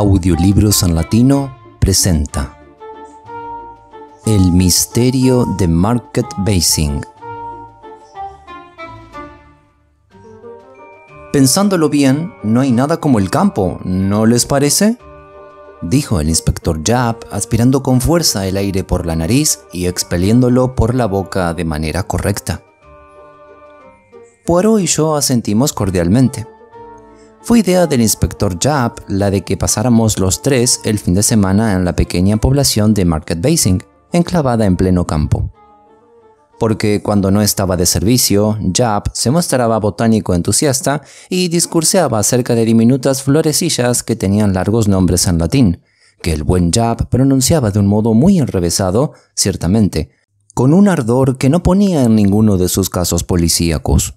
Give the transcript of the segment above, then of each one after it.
Audiolibros en Latino presenta El misterio de Market Basing. Pensándolo bien, no hay nada como el campo, ¿no les parece? Dijo el inspector Jab, aspirando con fuerza el aire por la nariz y expeliéndolo por la boca de manera correcta. Poirot y yo asentimos cordialmente. Fue idea del inspector Japp la de que pasáramos los tres el fin de semana en la pequeña población de Market Basing, enclavada en pleno campo. Porque cuando no estaba de servicio, Japp se mostraba botánico entusiasta y discurseaba acerca de diminutas florecillas que tenían largos nombres en latín, que el buen Japp pronunciaba de un modo muy enrevesado, ciertamente, con un ardor que no ponía en ninguno de sus casos policíacos.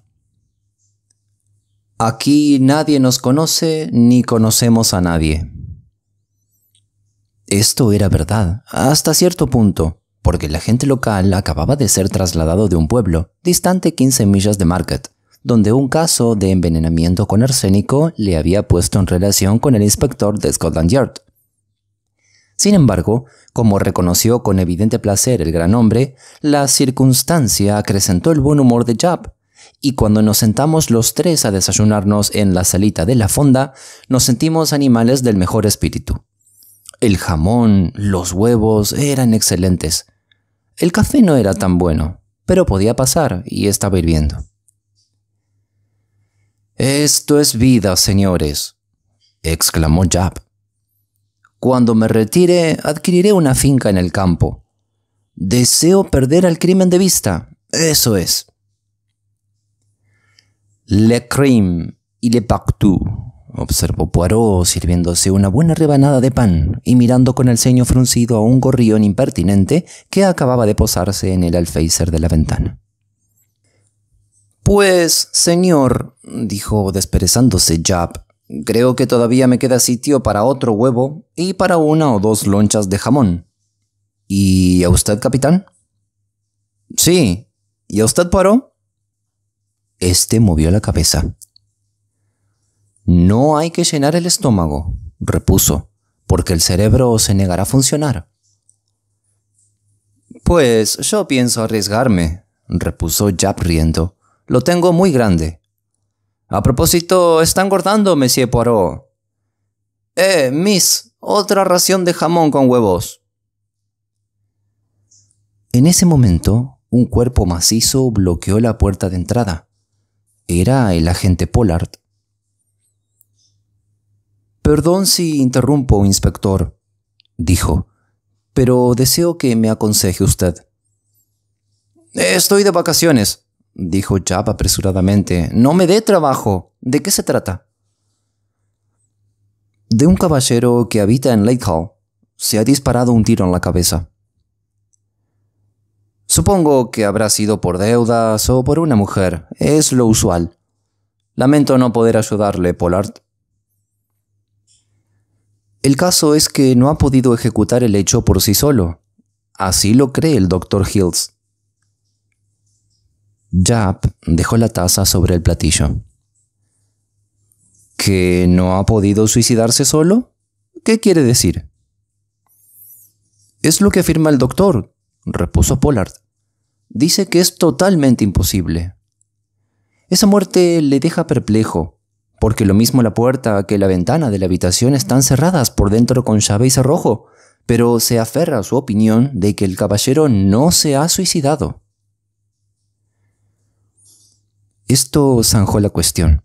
Aquí nadie nos conoce ni conocemos a nadie. Esto era verdad, hasta cierto punto, porque la gente local acababa de ser trasladado de un pueblo, distante 15 millas de Market, donde un caso de envenenamiento con arsénico le había puesto en relación con el inspector de Scotland Yard. Sin embargo, como reconoció con evidente placer el gran hombre, la circunstancia acrecentó el buen humor de Jab, y cuando nos sentamos los tres a desayunarnos en la salita de la fonda, nos sentimos animales del mejor espíritu. El jamón, los huevos eran excelentes. El café no era tan bueno, pero podía pasar y estaba hirviendo. Esto es vida, señores, exclamó Jab. Cuando me retire, adquiriré una finca en el campo. Deseo perder al crimen de vista. Eso es. Le crime y le partout, observó Poirot sirviéndose una buena rebanada de pan y mirando con el ceño fruncido a un gorrión impertinente que acababa de posarse en el alféizar de la ventana. Pues, señor, dijo desperezándose Jab, creo que todavía me queda sitio para otro huevo y para una o dos lonchas de jamón. ¿Y a usted, capitán? Sí. ¿Y a usted, Poirot? Este movió la cabeza. No hay que llenar el estómago, repuso, porque el cerebro se negará a funcionar. Pues yo pienso arriesgarme, repuso Jap riendo. Lo tengo muy grande. A propósito, está engordando, Monsieur Poirot. Eh, Miss, otra ración de jamón con huevos. En ese momento, un cuerpo macizo bloqueó la puerta de entrada era el agente Pollard. Perdón si interrumpo, inspector, dijo, pero deseo que me aconseje usted. Estoy de vacaciones, dijo Jab apresuradamente. No me dé trabajo. ¿De qué se trata? De un caballero que habita en Lake Hall. Se ha disparado un tiro en la cabeza. Supongo que habrá sido por deudas o por una mujer. Es lo usual. Lamento no poder ayudarle, Pollard. El caso es que no ha podido ejecutar el hecho por sí solo. Así lo cree el doctor Hills. Jap dejó la taza sobre el platillo. ¿Que no ha podido suicidarse solo? ¿Qué quiere decir? Es lo que afirma el doctor, repuso Pollard, dice que es totalmente imposible. Esa muerte le deja perplejo, porque lo mismo la puerta que la ventana de la habitación están cerradas por dentro con llave y cerrojo, pero se aferra a su opinión de que el caballero no se ha suicidado. Esto zanjó la cuestión.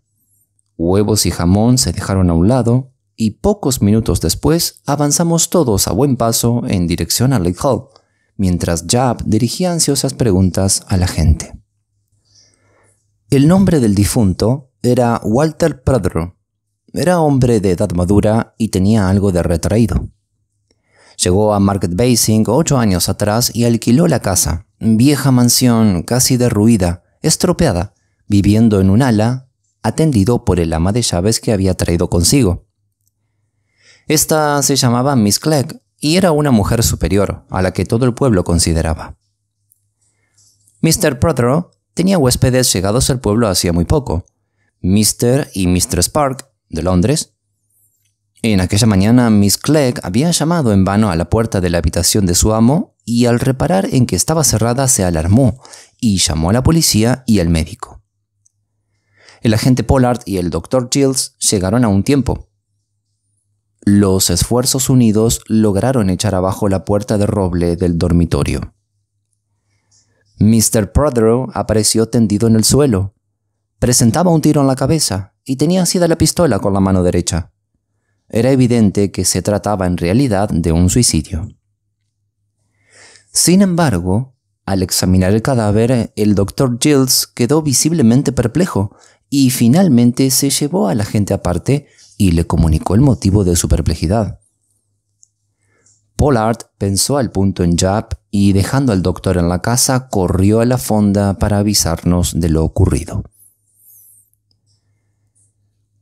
Huevos y jamón se dejaron a un lado, y pocos minutos después avanzamos todos a buen paso en dirección a Lake Hall, mientras Jab dirigía ansiosas preguntas a la gente. El nombre del difunto era Walter Pradro. Era hombre de edad madura y tenía algo de retraído. Llegó a Market Basing ocho años atrás y alquiló la casa, vieja mansión casi derruida, estropeada, viviendo en un ala, atendido por el ama de llaves que había traído consigo. Esta se llamaba Miss Clegg y era una mujer superior a la que todo el pueblo consideraba. Mr. Prothero tenía huéspedes llegados al pueblo hacía muy poco, Mr. y Mr. Spark, de Londres. En aquella mañana Miss Clegg había llamado en vano a la puerta de la habitación de su amo y al reparar en que estaba cerrada se alarmó y llamó a la policía y al médico. El agente Pollard y el doctor Giles llegaron a un tiempo, los esfuerzos unidos lograron echar abajo la puerta de roble del dormitorio. Mr. Prothero apareció tendido en el suelo. Presentaba un tiro en la cabeza y tenía asida la pistola con la mano derecha. Era evidente que se trataba en realidad de un suicidio. Sin embargo, al examinar el cadáver, el doctor Gills quedó visiblemente perplejo y finalmente se llevó a la gente aparte y le comunicó el motivo de su perplejidad. Pollard pensó al punto en Jap y dejando al doctor en la casa corrió a la fonda para avisarnos de lo ocurrido.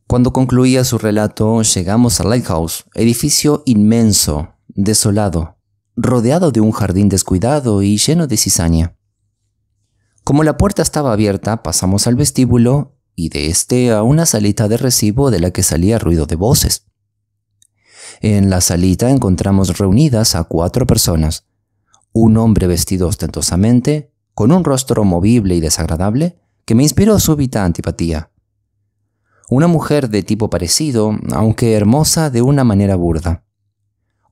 Cuando concluía su relato llegamos al Lighthouse, edificio inmenso, desolado, rodeado de un jardín descuidado y lleno de cizaña. Como la puerta estaba abierta, pasamos al vestíbulo y de este a una salita de recibo de la que salía ruido de voces. En la salita encontramos reunidas a cuatro personas, un hombre vestido ostentosamente, con un rostro movible y desagradable, que me inspiró súbita antipatía. Una mujer de tipo parecido, aunque hermosa de una manera burda.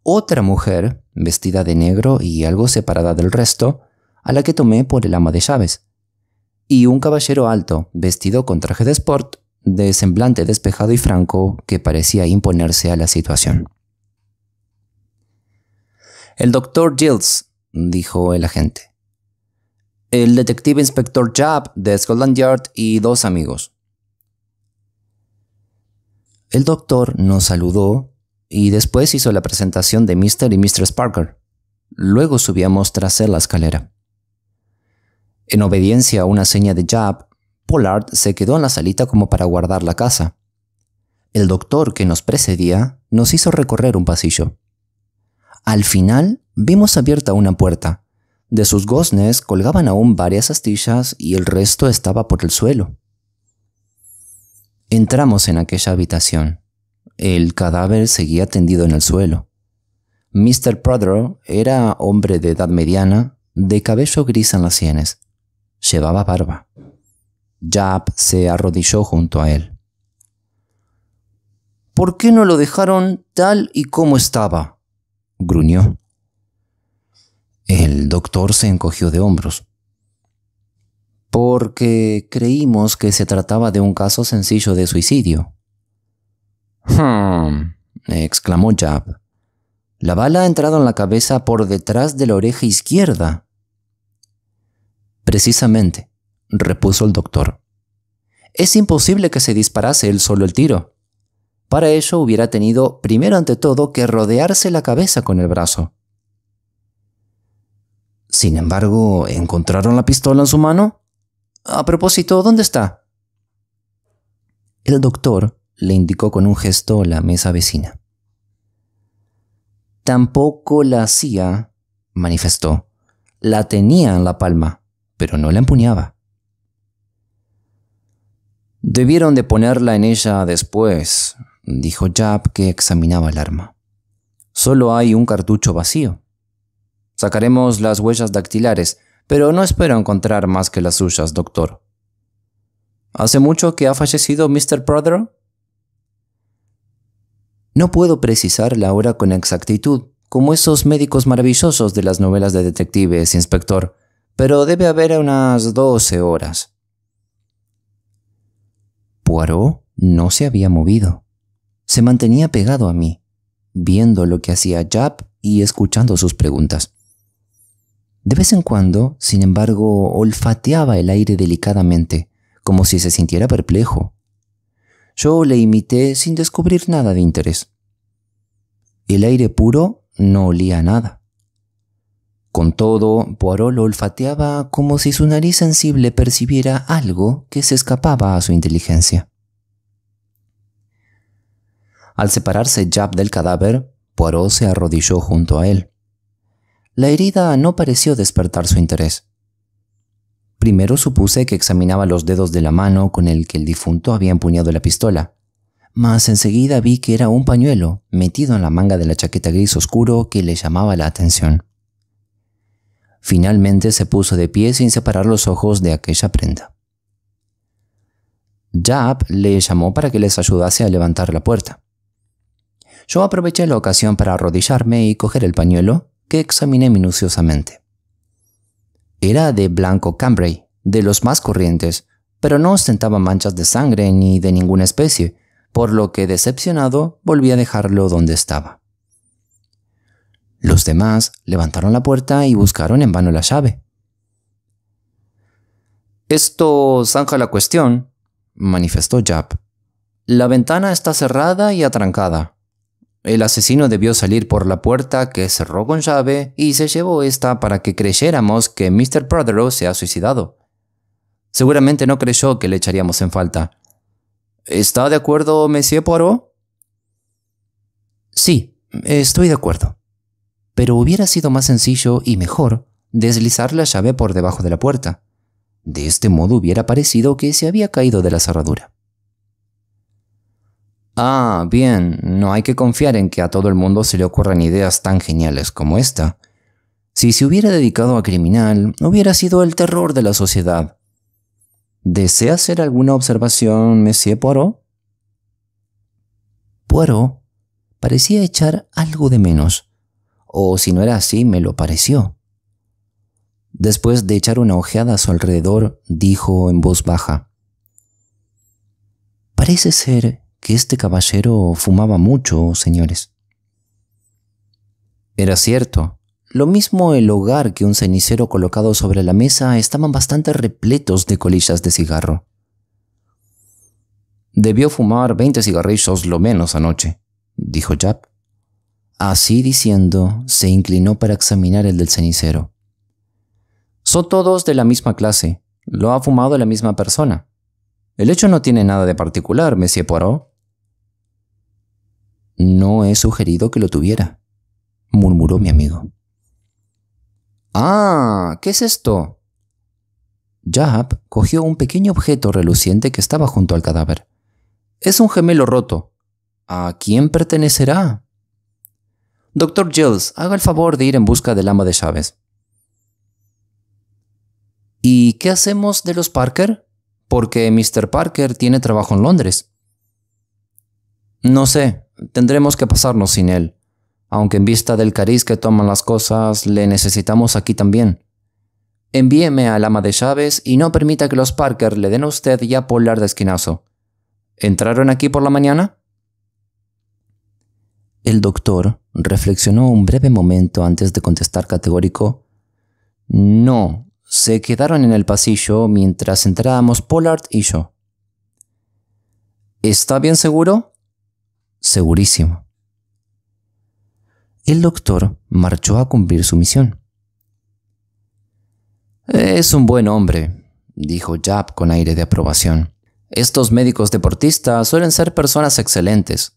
Otra mujer, vestida de negro y algo separada del resto, a la que tomé por el ama de llaves y un caballero alto, vestido con traje de sport, de semblante despejado y franco, que parecía imponerse a la situación. El doctor Gilles, dijo el agente. El detective inspector Japp de Scotland Yard y dos amigos. El doctor nos saludó y después hizo la presentación de Mr. y Mrs. Parker. Luego subíamos tras él la escalera. En obediencia a una seña de Jab, Pollard se quedó en la salita como para guardar la casa. El doctor que nos precedía nos hizo recorrer un pasillo. Al final vimos abierta una puerta. De sus goznes colgaban aún varias astillas y el resto estaba por el suelo. Entramos en aquella habitación. El cadáver seguía tendido en el suelo. Mr. Prothero era hombre de edad mediana, de cabello gris en las sienes llevaba barba. Jap se arrodilló junto a él. ¿Por qué no lo dejaron tal y como estaba? gruñó. El doctor se encogió de hombros. Porque creímos que se trataba de un caso sencillo de suicidio. Hmm, exclamó Jab. La bala ha entrado en la cabeza por detrás de la oreja izquierda. Precisamente, repuso el doctor. Es imposible que se disparase él solo el tiro. Para ello hubiera tenido, primero ante todo, que rodearse la cabeza con el brazo. Sin embargo, ¿encontraron la pistola en su mano? A propósito, ¿dónde está? El doctor le indicó con un gesto la mesa vecina. Tampoco la hacía, manifestó. La tenía en la palma pero no la empuñaba. Debieron de ponerla en ella después, dijo Jab que examinaba el arma. Solo hay un cartucho vacío. Sacaremos las huellas dactilares, pero no espero encontrar más que las suyas, doctor. ¿Hace mucho que ha fallecido Mr. Prothero? No puedo precisar la hora con exactitud, como esos médicos maravillosos de las novelas de detectives, inspector, pero debe haber unas doce horas. Poirot no se había movido. Se mantenía pegado a mí, viendo lo que hacía Jap y escuchando sus preguntas. De vez en cuando, sin embargo, olfateaba el aire delicadamente, como si se sintiera perplejo. Yo le imité sin descubrir nada de interés. El aire puro no olía a nada. Con todo, Poirot lo olfateaba como si su nariz sensible percibiera algo que se escapaba a su inteligencia. Al separarse Jab del cadáver, Poirot se arrodilló junto a él. La herida no pareció despertar su interés. Primero supuse que examinaba los dedos de la mano con el que el difunto había empuñado la pistola, mas enseguida vi que era un pañuelo metido en la manga de la chaqueta gris oscuro que le llamaba la atención. Finalmente se puso de pie sin separar los ojos de aquella prenda. Jab le llamó para que les ayudase a levantar la puerta. Yo aproveché la ocasión para arrodillarme y coger el pañuelo, que examiné minuciosamente. Era de blanco cambray, de los más corrientes, pero no ostentaba manchas de sangre ni de ninguna especie, por lo que decepcionado volví a dejarlo donde estaba. Los demás levantaron la puerta y buscaron en vano la llave. Esto zanja la cuestión, manifestó Jap. La ventana está cerrada y atrancada. El asesino debió salir por la puerta que cerró con llave y se llevó esta para que creyéramos que Mr. Prothero se ha suicidado. Seguramente no creyó que le echaríamos en falta. ¿Está de acuerdo, Monsieur Poirot? Sí, estoy de acuerdo pero hubiera sido más sencillo y mejor deslizar la llave por debajo de la puerta. De este modo hubiera parecido que se había caído de la cerradura. Ah, bien, no hay que confiar en que a todo el mundo se le ocurran ideas tan geniales como esta. Si se hubiera dedicado a criminal, hubiera sido el terror de la sociedad. ¿Desea hacer alguna observación, Monsieur Poirot? Poirot parecía echar algo de menos o si no era así, me lo pareció. Después de echar una ojeada a su alrededor, dijo en voz baja, Parece ser que este caballero fumaba mucho, señores. Era cierto. Lo mismo el hogar que un cenicero colocado sobre la mesa estaban bastante repletos de colillas de cigarro. Debió fumar veinte cigarrillos lo menos anoche, dijo Jap. Así diciendo, se inclinó para examinar el del cenicero. Son todos de la misma clase, lo ha fumado la misma persona. El hecho no tiene nada de particular, Monsieur Poirot. No he sugerido que lo tuviera, murmuró mi amigo. Ah, ¿qué es esto? Jab cogió un pequeño objeto reluciente que estaba junto al cadáver. Es un gemelo roto. ¿A quién pertenecerá? Doctor Giles, haga el favor de ir en busca del ama de llaves. ¿Y qué hacemos de los Parker? Porque Mr. Parker tiene trabajo en Londres. No sé, tendremos que pasarnos sin él. Aunque en vista del cariz que toman las cosas, le necesitamos aquí también. Envíeme al ama de llaves y no permita que los Parker le den a usted ya polar de esquinazo. ¿Entraron aquí por la mañana? El doctor reflexionó un breve momento antes de contestar categórico. No, se quedaron en el pasillo mientras entrábamos Pollard y yo. ¿Está bien seguro? Segurísimo. El doctor marchó a cumplir su misión. Es un buen hombre, dijo Jab con aire de aprobación. Estos médicos deportistas suelen ser personas excelentes.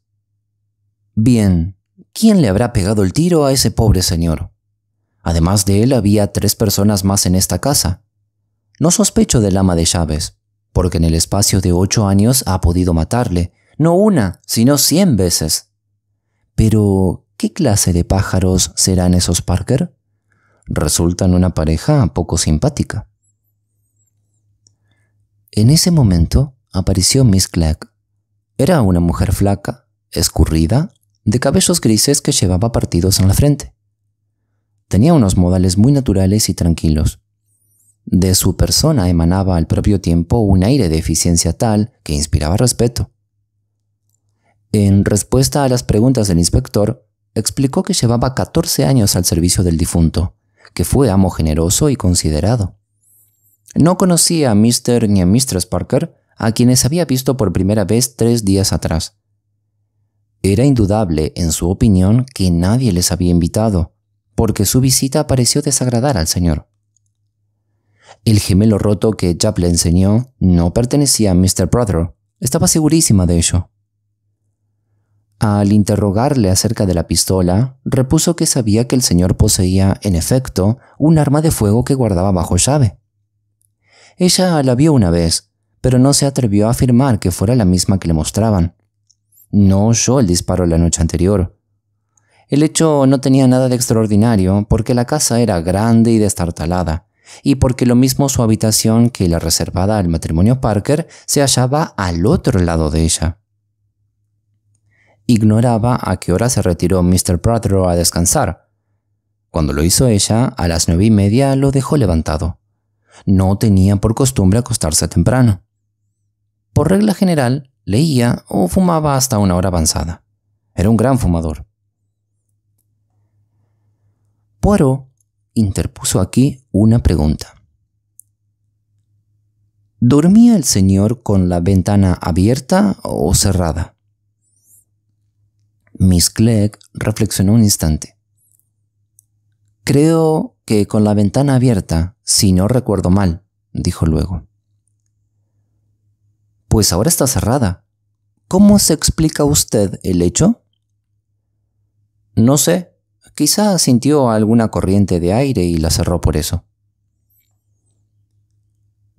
Bien, ¿quién le habrá pegado el tiro a ese pobre señor? Además de él había tres personas más en esta casa. No sospecho del ama de llaves, porque en el espacio de ocho años ha podido matarle, no una, sino cien veces. Pero, ¿qué clase de pájaros serán esos Parker? Resultan una pareja poco simpática. En ese momento apareció Miss Clegg. Era una mujer flaca, escurrida, de cabellos grises que llevaba partidos en la frente. Tenía unos modales muy naturales y tranquilos. De su persona emanaba al propio tiempo un aire de eficiencia tal que inspiraba respeto. En respuesta a las preguntas del inspector, explicó que llevaba 14 años al servicio del difunto, que fue amo generoso y considerado. No conocía a Mr. ni a Mistress Parker, a quienes había visto por primera vez tres días atrás, era indudable, en su opinión, que nadie les había invitado, porque su visita pareció desagradar al señor. El gemelo roto que Jap le enseñó no pertenecía a Mr. Brother, estaba segurísima de ello. Al interrogarle acerca de la pistola, repuso que sabía que el señor poseía, en efecto, un arma de fuego que guardaba bajo llave. Ella la vio una vez, pero no se atrevió a afirmar que fuera la misma que le mostraban, no oyó el disparo la noche anterior. El hecho no tenía nada de extraordinario porque la casa era grande y destartalada, y porque lo mismo su habitación que la reservada al matrimonio Parker se hallaba al otro lado de ella. Ignoraba a qué hora se retiró Mr. Prothero a descansar. Cuando lo hizo ella, a las nueve y media lo dejó levantado. No tenía por costumbre acostarse temprano. Por regla general, leía o fumaba hasta una hora avanzada. Era un gran fumador. Poirot interpuso aquí una pregunta. ¿Dormía el señor con la ventana abierta o cerrada? Miss Clegg reflexionó un instante. Creo que con la ventana abierta, si no recuerdo mal, dijo luego pues ahora está cerrada. ¿Cómo se explica usted el hecho? No sé, quizá sintió alguna corriente de aire y la cerró por eso.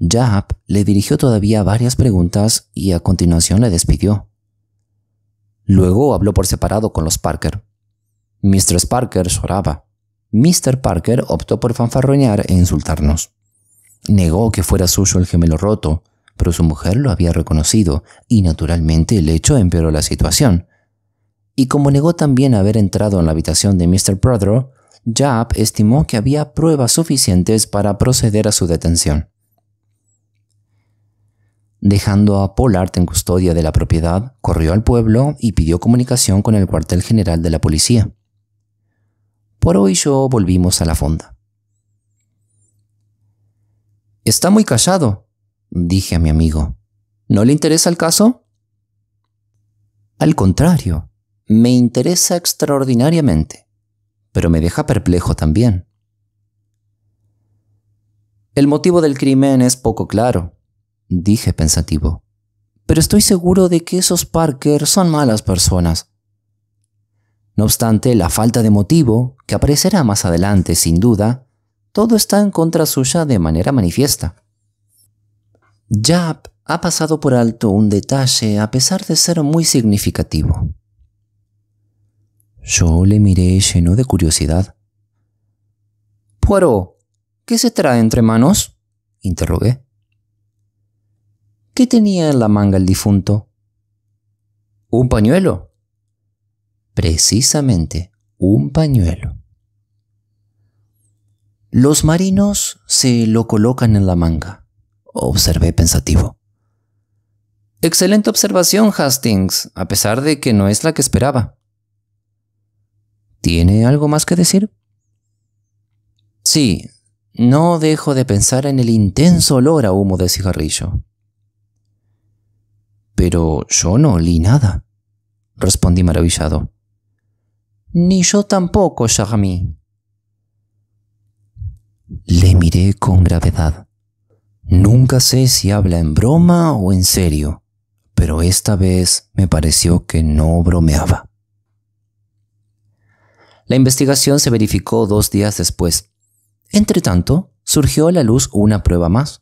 Jaap le dirigió todavía varias preguntas y a continuación le despidió. Luego habló por separado con los Parker. Mistress Parker lloraba. Mr. Parker optó por fanfarroñar e insultarnos. Negó que fuera suyo el gemelo roto, pero su mujer lo había reconocido y naturalmente el hecho empeoró la situación. Y como negó también haber entrado en la habitación de Mr. Prothero, Yap estimó que había pruebas suficientes para proceder a su detención. Dejando a Pollard en custodia de la propiedad, corrió al pueblo y pidió comunicación con el cuartel general de la policía. Por hoy yo volvimos a la fonda. Está muy callado, dije a mi amigo. ¿No le interesa el caso? Al contrario, me interesa extraordinariamente, pero me deja perplejo también. El motivo del crimen es poco claro, dije pensativo, pero estoy seguro de que esos Parker son malas personas. No obstante, la falta de motivo, que aparecerá más adelante sin duda, todo está en contra suya de manera manifiesta. Jab ha pasado por alto un detalle a pesar de ser muy significativo. Yo le miré lleno de curiosidad. Puero, ¿qué se trae entre manos? interrogué. ¿Qué tenía en la manga el difunto? Un pañuelo. Precisamente, un pañuelo. Los marinos se lo colocan en la manga observé pensativo. Excelente observación, Hastings, a pesar de que no es la que esperaba. ¿Tiene algo más que decir? Sí, no dejo de pensar en el intenso olor a humo de cigarrillo. Pero yo no olí nada, respondí maravillado. Ni yo tampoco, Charmy. Le miré con gravedad. Nunca sé si habla en broma o en serio, pero esta vez me pareció que no bromeaba. La investigación se verificó dos días después. Entre tanto surgió a la luz una prueba más.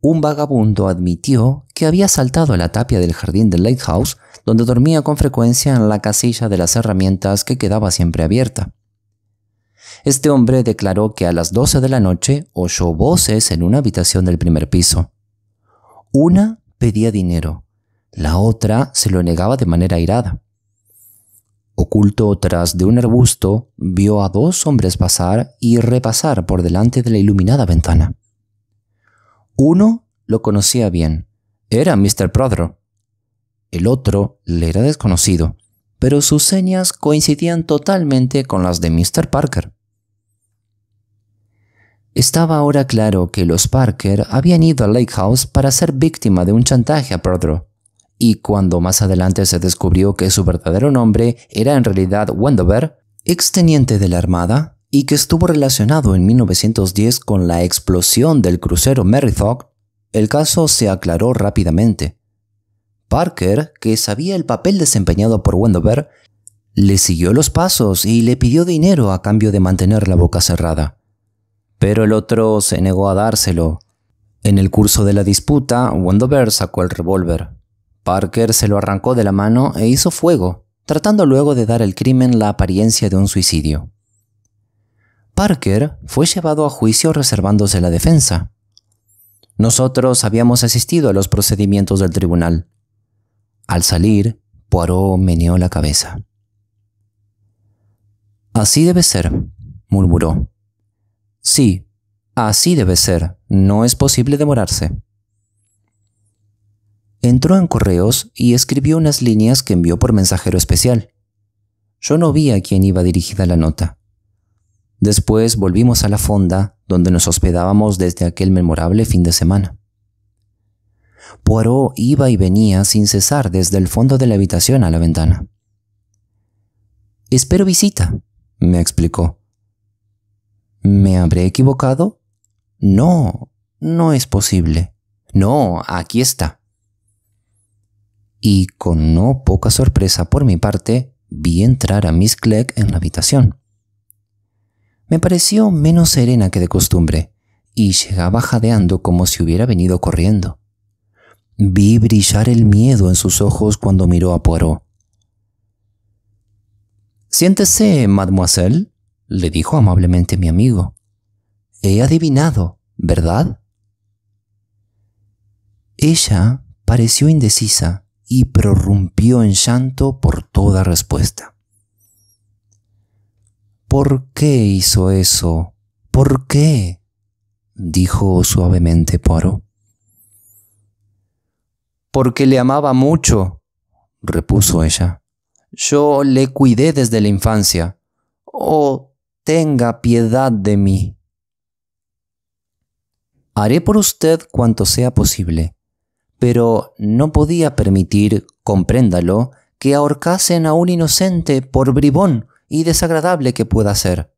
Un vagabundo admitió que había saltado a la tapia del jardín del lighthouse, donde dormía con frecuencia en la casilla de las herramientas que quedaba siempre abierta. Este hombre declaró que a las 12 de la noche oyó voces en una habitación del primer piso. Una pedía dinero, la otra se lo negaba de manera airada. Oculto tras de un arbusto, vio a dos hombres pasar y repasar por delante de la iluminada ventana. Uno lo conocía bien, era Mr. Prodro. El otro le era desconocido, pero sus señas coincidían totalmente con las de Mr. Parker. Estaba ahora claro que los Parker habían ido a Lake para ser víctima de un chantaje a Pedro, y cuando más adelante se descubrió que su verdadero nombre era en realidad Wendover, exteniente de la Armada, y que estuvo relacionado en 1910 con la explosión del crucero Merrithock, el caso se aclaró rápidamente. Parker, que sabía el papel desempeñado por Wendover, le siguió los pasos y le pidió dinero a cambio de mantener la boca cerrada pero el otro se negó a dárselo. En el curso de la disputa, Wendover sacó el revólver. Parker se lo arrancó de la mano e hizo fuego, tratando luego de dar al crimen la apariencia de un suicidio. Parker fue llevado a juicio reservándose la defensa. Nosotros habíamos asistido a los procedimientos del tribunal. Al salir, Poirot meneó la cabeza. Así debe ser, murmuró. Sí, así debe ser, no es posible demorarse. Entró en correos y escribió unas líneas que envió por mensajero especial. Yo no vi a quién iba dirigida la nota. Después volvimos a la fonda donde nos hospedábamos desde aquel memorable fin de semana. Poirot iba y venía sin cesar desde el fondo de la habitación a la ventana. Espero visita, me explicó. ¿Me habré equivocado? No, no es posible. No, aquí está. Y con no poca sorpresa por mi parte, vi entrar a Miss Clegg en la habitación. Me pareció menos serena que de costumbre, y llegaba jadeando como si hubiera venido corriendo. Vi brillar el miedo en sus ojos cuando miró a Poirot. Siéntese, mademoiselle, le dijo amablemente mi amigo. He adivinado, ¿verdad? Ella pareció indecisa y prorrumpió en llanto por toda respuesta. ¿Por qué hizo eso? ¿Por qué? dijo suavemente poro Porque le amaba mucho, repuso ella. Yo le cuidé desde la infancia. Oh, tenga piedad de mí. Haré por usted cuanto sea posible, pero no podía permitir, compréndalo, que ahorcasen a un inocente por bribón y desagradable que pueda ser.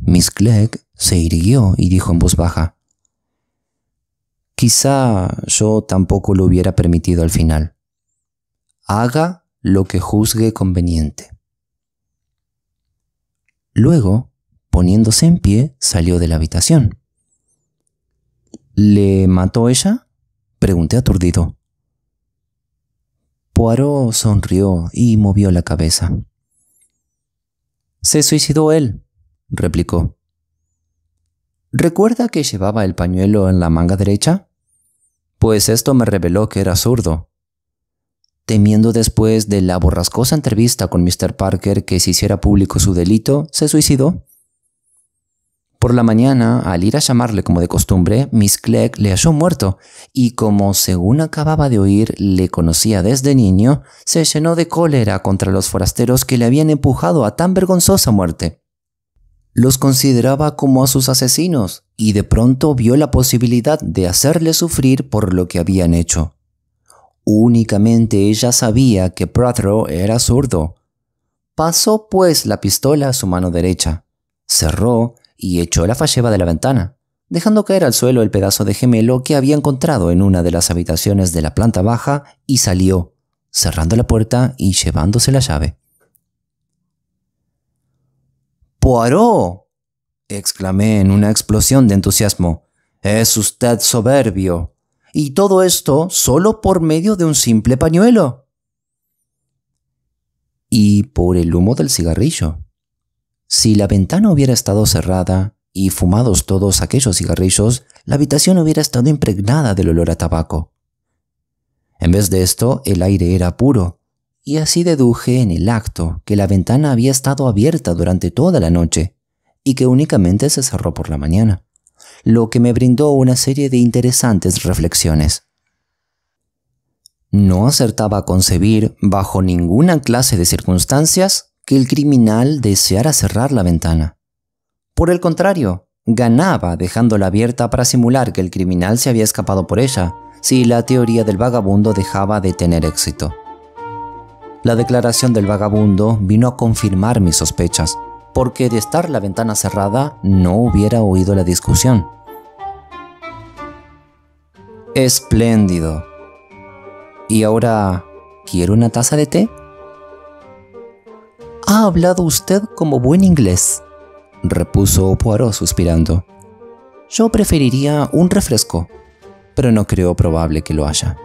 Miss Clegg se irguió y dijo en voz baja, Quizá yo tampoco lo hubiera permitido al final. Haga lo que juzgue conveniente. Luego, poniéndose en pie, salió de la habitación. ¿Le mató ella? Pregunté aturdido. Poirot sonrió y movió la cabeza. Se suicidó él, replicó. ¿Recuerda que llevaba el pañuelo en la manga derecha? Pues esto me reveló que era zurdo. Temiendo después de la borrascosa entrevista con Mr. Parker que se hiciera público su delito, se suicidó. Por la mañana, al ir a llamarle como de costumbre, Miss Clegg le halló muerto y como según acababa de oír le conocía desde niño, se llenó de cólera contra los forasteros que le habían empujado a tan vergonzosa muerte. Los consideraba como a sus asesinos y de pronto vio la posibilidad de hacerle sufrir por lo que habían hecho. Únicamente ella sabía que Prothero era zurdo. Pasó pues la pistola a su mano derecha, cerró y echó la falleva de la ventana, dejando caer al suelo el pedazo de gemelo que había encontrado en una de las habitaciones de la planta baja y salió, cerrando la puerta y llevándose la llave. Poirot, exclamé en una explosión de entusiasmo. Es usted soberbio. Y todo esto solo por medio de un simple pañuelo. Y por el humo del cigarrillo. Si la ventana hubiera estado cerrada y fumados todos aquellos cigarrillos, la habitación hubiera estado impregnada del olor a tabaco. En vez de esto, el aire era puro, y así deduje en el acto que la ventana había estado abierta durante toda la noche y que únicamente se cerró por la mañana lo que me brindó una serie de interesantes reflexiones. No acertaba a concebir, bajo ninguna clase de circunstancias, que el criminal deseara cerrar la ventana. Por el contrario, ganaba dejándola abierta para simular que el criminal se había escapado por ella, si la teoría del vagabundo dejaba de tener éxito. La declaración del vagabundo vino a confirmar mis sospechas, porque de estar la ventana cerrada no hubiera oído la discusión. Espléndido. ¿Y ahora quiero una taza de té? Ha hablado usted como buen inglés, repuso Poirot suspirando. Yo preferiría un refresco, pero no creo probable que lo haya.